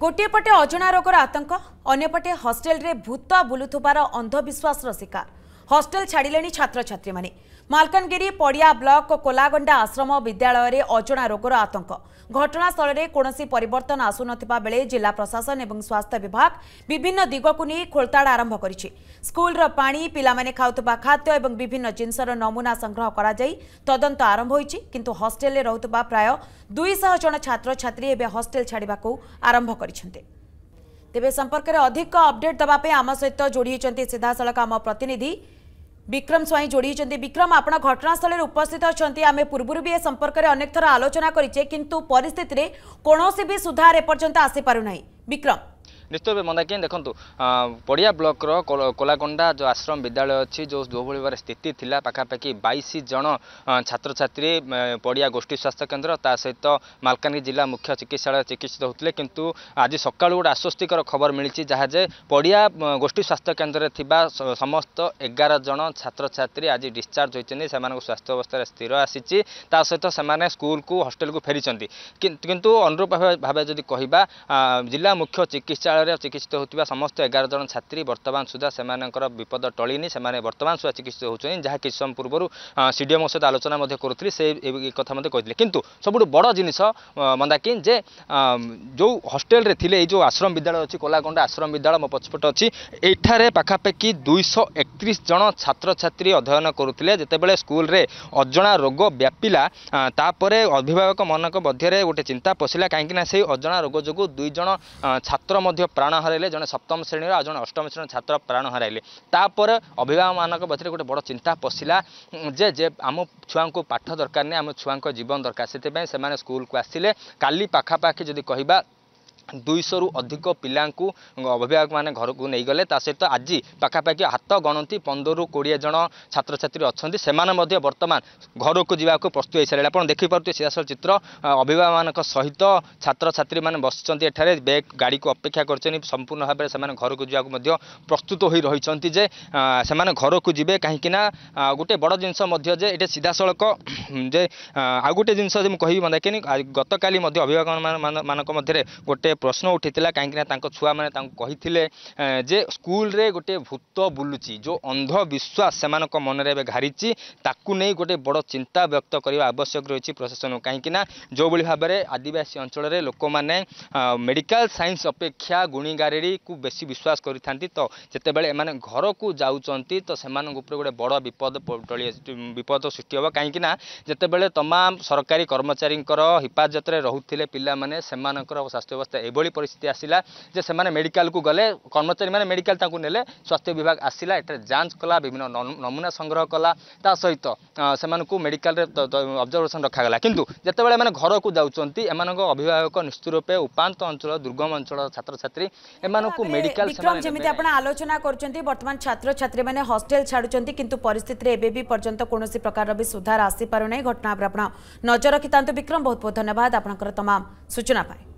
ଗୋଟିଏ ପଟେ ଅଜଣା ରୋଗର ଆତଙ୍କ ଅନ୍ୟପଟେ ହଷ୍ଟେଲରେ ଭୂତ ବୁଲୁଥିବାର ଅନ୍ଧବିଶ୍ୱାସର ଶିକାର ହଷ୍ଟେଲ ଛାଡ଼ିଲେଣି ଛାତ୍ରଛାତ୍ରୀମାନେ ମାଲକାନଗିରି ପଡ଼ିଆ ବ୍ଲକ କୋଲାଗଣ୍ଡା ଆଶ୍ରମ ବିଦ୍ୟାଳୟରେ ଅଜଣା ରୋଗର ଆତଙ୍କ ଘଟଣାସ୍ଥଳରେ କୌଣସି ପରିବର୍ତ୍ତନ ଆସୁନଥିବା ବେଳେ ଜିଲ୍ଲା ପ୍ରଶାସନ ଏବଂ ସ୍ୱାସ୍ଥ୍ୟ ବିଭାଗ ବିଭିନ୍ନ ଦିଗକୁ ନେଇ ଖୋଳତାଡ଼ ଆରମ୍ଭ କରିଛି ସ୍କୁଲର ପାଣି ପିଲାମାନେ ଖାଉଥିବା ଖାଦ୍ୟ ଏବଂ ବିଭିନ୍ନ ଜିନିଷର ନମୁନା ସଂଗ୍ରହ କରାଯାଇ ତଦନ୍ତ ଆରମ୍ଭ ହୋଇଛି କିନ୍ତୁ ହଷ୍ଟେଲରେ ରହୁଥିବା ପ୍ରାୟ ଦୁଇଶହ ଜଣ ଛାତ୍ରଛାତ୍ରୀ ଏବେ ହଷ୍ଟେଲ ଛାଡ଼ିବାକୁ ଆରମ୍ଭ କରିଛନ୍ତି ତେବେ ସମ୍ପର୍କରେ ଅଧିକ ଅପଡେଟ୍ ଦେବା ପାଇଁ ଆମ ସହିତ ଯୋଡ଼ି ହୋଇଛନ୍ତି ସିଧାସଳଖ ଆମ ପ୍ରତିନିଧି বিক্রম স্বাইঁ যোড়িয়েছেন বিক্রম আপনার ঘটনাস্থলের উপস্থিত অনেক আমি পূর্বর বি এ সম্পর্কের অনেক থর আলোচনা করেছে কিন্তু পরিস্থিতি কোণী বি সুধার এপর্যন্ত আসিপারু না বিক্রম ନିଶ୍ଚିତ ଭାବେ ମନ୍ଦାକିନୀ ଦେଖନ୍ତୁ ପଡ଼ିଆ ବ୍ଲକର କୋଲାଗଣ୍ଡା ଯେଉଁ ଆଶ୍ରମ ବିଦ୍ୟାଳୟ ଅଛି ଯେଉଁ ଯେଉଁଭଳି ଭାବରେ ସ୍ଥିତି ଥିଲା ପାଖାପାଖି ବାଇଶ ଜଣ ଛାତ୍ରଛାତ୍ରୀ ପଡ଼ିଆ ଗୋଷ୍ଠୀ ସ୍ୱାସ୍ଥ୍ୟ କେନ୍ଦ୍ର ତା ସହିତ ମାଲକାନଗିରି ଜିଲ୍ଲା ମୁଖ୍ୟ ଚିକିତ୍ସାଳୟ ଚିକିତ୍ସିତ ହେଉଥିଲେ କିନ୍ତୁ ଆଜି ସକାଳୁ ଗୋଟେ ଆଶ୍ୱସ୍ତିକର ଖବର ମିଳିଛି ଯାହା ଯେ ପଡ଼ିଆ ଗୋଷ୍ଠୀ ସ୍ୱାସ୍ଥ୍ୟ କେନ୍ଦ୍ରରେ ଥିବା ସମସ୍ତ ଏଗାର ଜଣ ଛାତ୍ରଛାତ୍ରୀ ଆଜି ଡିସଚାର୍ଜ ହୋଇଛନ୍ତି ସେମାନଙ୍କ ସ୍ୱାସ୍ଥ୍ୟ ଅବସ୍ଥାରେ ସ୍ଥିର ଆସିଛି ତା ସହିତ ସେମାନେ ସ୍କୁଲକୁ ହଷ୍ଟେଲକୁ ଫେରିଛନ୍ତି କିନ୍ତୁ ଅନୁରୂପ ଭାବେ ଯଦି କହିବା ଜିଲ୍ଲା ମୁଖ୍ୟ ଚିକିତ୍ସା চিকিৎসালୟରେ চিকিৎসিত ହେଉଥିବା ସମସ୍ତ ଏଗାର ଜଣ ଛାତ୍ରୀ ବର୍ତ୍ତମାନ ସୁଦ୍ଧା ସେମାନଙ୍କର ବିପଦ ଟଳିନି ସେମାନେ ବର୍ତ୍ତମାନ ସୁଦ୍ଧା ଚିକିତ୍ସିତ ହେଉଛନ୍ତି ଯାହା କିଛି ସମୟ ପୂର୍ବରୁ ସି ସିଡିଏମ୍ଓ ସହିତ ଆଲୋଚନା ମଧ୍ୟ କରୁଥିଲି ସେ କଥା ମଧ୍ୟ କହିଥିଲେ କିନ୍ତୁ ସବୁଠୁ ବଡ଼ ଜିନିଷ ମନ୍ଦାକିନ୍ ଯେ ଯେଉଁ ହଷ୍ଟେଲରେ ଥିଲେ ଏଇ ଯେଉଁ ଆଶ୍ରମ ବିଦ୍ୟାଳୟ ଅଛି କୋଲାଗଣ୍ଡା ଆଶ୍ରମ ବିଦ୍ୟାଳୟ ମୋ ପଛପଟେ ଅଛି ଏଠାରେ ପାଖାପାଖି ଦୁଇଶହ ଏକତିରିଶ ଜଣ ଛାତ୍ରଛାତ୍ରୀ ଅଧ୍ୟୟନ କରୁଥିଲେ ଯେତେବେଳେ ସ୍କୁଲରେ ଅଜଣା ରୋଗ ବ୍ୟାପିଲା ତାପରେ ଅଭିଭାବକମାନଙ୍କ ମଧ୍ୟରେ ଗୋଟେ ଚିନ୍ତା ପଶିଲା କାହିଁକିନା ସେଇ ଅଜଣା ରୋଗ ଯୋଗୁଁ ଦୁଇ ଜଣ ଛାତ୍ର ମଧ୍ୟ ଝିଅ ପ୍ରାଣ ହରାଇଲେ ଜଣେ ସପ୍ତମ ଶ୍ରେଣୀର ଆଉ ଜଣେ ଅଷ୍ଟମ ଶ୍ରେଣୀ ଛାତ୍ର ପ୍ରାଣ ହରାଇଲେ ତାପରେ ଅଭିଭାବକମାନଙ୍କ ପାଖରେ ଗୋଟେ ବଡ଼ ଚିନ୍ତା ପଶିଲା ଯେ ଯେ ଆମ ଛୁଆଙ୍କୁ ପାଠ ଦରକାର ନାହିଁ ଆମ ଛୁଆଙ୍କ ଜୀବନ ଦରକାର ସେଥିପାଇଁ ସେମାନେ ସ୍କୁଲକୁ ଆସିଲେ କାଲି ପାଖାପାଖି ଯଦି କହିବା ଦୁଇଶହରୁ ଅଧିକ ପିଲାଙ୍କୁ ଅଭିଭାବକମାନେ ଘରକୁ ନେଇଗଲେ ତା ସହିତ ଆଜି ପାଖାପାଖି ହାତ ଗଣନ୍ତି ପନ୍ଦରରୁ କୋଡ଼ିଏ ଜଣ ଛାତ୍ରଛାତ୍ରୀ ଅଛନ୍ତି ସେମାନେ ମଧ୍ୟ ବର୍ତ୍ତମାନ ଘରକୁ ଯିବାକୁ ପ୍ରସ୍ତୁତ ହୋଇସାରିଲେ ଆପଣ ଦେଖିପାରୁଥିବେ ସିଧାସଳ ଚିତ୍ର ଅଭିଭାବକମାନଙ୍କ ସହିତ ଛାତ୍ରଛାତ୍ରୀମାନେ ବସିଛନ୍ତି ଏଠାରେ ବ୍ୟାଗ୍ ଗାଡ଼ିକୁ ଅପେକ୍ଷା କରିଛନ୍ତି ସମ୍ପୂର୍ଣ୍ଣ ଭାବରେ ସେମାନେ ଘରକୁ ଯିବାକୁ ମଧ୍ୟ ପ୍ରସ୍ତୁତ ହୋଇ ରହିଛନ୍ତି ଯେ ସେମାନେ ଘରକୁ ଯିବେ କାହିଁକିନା ଗୋଟେ ବଡ଼ ଜିନିଷ ମଧ୍ୟ ଯେ ଏଠି ସିଧାସଳଖ ଯେ ଆଉ ଗୋଟେ ଜିନିଷ ଯେ ମୁଁ କହିବି ମାନେ ଗତକାଲି ମଧ୍ୟ ଅଭିଭାବକମାନଙ୍କ ମଧ୍ୟରେ ଗୋଟେ ପ୍ରଶ୍ନ ଉଠିଥିଲା କାହିଁକିନା ତାଙ୍କ ଛୁଆମାନେ ତାଙ୍କୁ କହିଥିଲେ ଯେ ସ୍କୁଲରେ ଗୋଟିଏ ଭୂତ ବୁଲୁଛି ଯେଉଁ ଅନ୍ଧବିଶ୍ୱାସ ସେମାନଙ୍କ ମନରେ ଏବେ ଘାରିଛି ତାକୁ ନେଇ ଗୋଟିଏ ବଡ଼ ଚିନ୍ତା ବ୍ୟକ୍ତ କରିବା ଆବଶ୍ୟକ ରହିଛି ପ୍ରଶାସନକୁ କାହିଁକିନା ଯେଉଁଭଳି ଭାବରେ ଆଦିବାସୀ ଅଞ୍ଚଳରେ ଲୋକମାନେ ମେଡ଼ିକାଲ ସାଇନ୍ସ ଅପେକ୍ଷା ଗୁଣିଗାରେଡ଼ିକୁ ବେଶୀ ବିଶ୍ୱାସ କରିଥାନ୍ତି ତ ଯେତେବେଳେ ଏମାନେ ଘରକୁ ଯାଉଛନ୍ତି ତ ସେମାନଙ୍କ ଉପରେ ଗୋଟେ ବଡ଼ ବିପଦ ବିପଦ ସୃଷ୍ଟି ହେବ କାହିଁକିନା ଯେତେବେଳେ ତମାମ ସରକାରୀ କର୍ମଚାରୀଙ୍କର ହିଫାଜତରେ ରହୁଥିଲେ ପିଲାମାନେ ସେମାନଙ୍କର ସ୍ୱାସ୍ଥ୍ୟ ଅବସ୍ଥା ଏଭଳି ପରିସ୍ଥିତି ଆସିଲା ଯେ ସେମାନେ ମେଡ଼ିକାଲକୁ ଗଲେ କର୍ମଚାରୀମାନେ ମେଡ଼ିକାଲ ତାଙ୍କୁ ନେଲେ ସ୍ୱାସ୍ଥ୍ୟ ବିଭାଗ ଆସିଲା ଏଠାରେ ଯାଞ୍ଚ କଲା ବିଭିନ୍ନ ନମୁନା ସଂଗ୍ରହ କଲା ତା ସହିତ ସେମାନଙ୍କୁ ମେଡ଼ିକାଲରେ ଅବଜର୍ଭେସନ୍ ରଖାଗଲା କିନ୍ତୁ ଯେତେବେଳେ ଏମାନେ ଘରକୁ ଯାଉଛନ୍ତି ଏମାନଙ୍କ ଅଭିଭାବକ ନିଶ୍ଚିତ ରୂପେ ଉପାନ୍ତ ଅଞ୍ଚଳ ଦୁର୍ଗମ ଅଞ୍ଚଳ ଛାତ୍ରଛାତ୍ରୀ ଏମାନଙ୍କୁ ମେଡ଼ିକାଲ ଯେମିତି ଆପଣ ଆଲୋଚନା କରୁଛନ୍ତି ବର୍ତ୍ତମାନ ଛାତ୍ରଛାତ୍ରୀମାନେ ହଷ୍ଟେଲ ଛାଡ଼ୁଛନ୍ତି କିନ୍ତୁ ପରିସ୍ଥିତିରେ ଏବେ ବି ପର୍ଯ୍ୟନ୍ତ କୌଣସି ପ୍ରକାରର ବି ସୁଧାର ଆସିପାରୁନାହିଁ ଘଟଣା ଉପରେ ଆପଣ ନଜର ରଖିଥାନ୍ତୁ ବିକ୍ରମ ବହୁତ ବହୁତ ଧନ୍ୟବାଦ ଆପଣଙ୍କର ତମାମ ସୂଚନା ପାଇଁ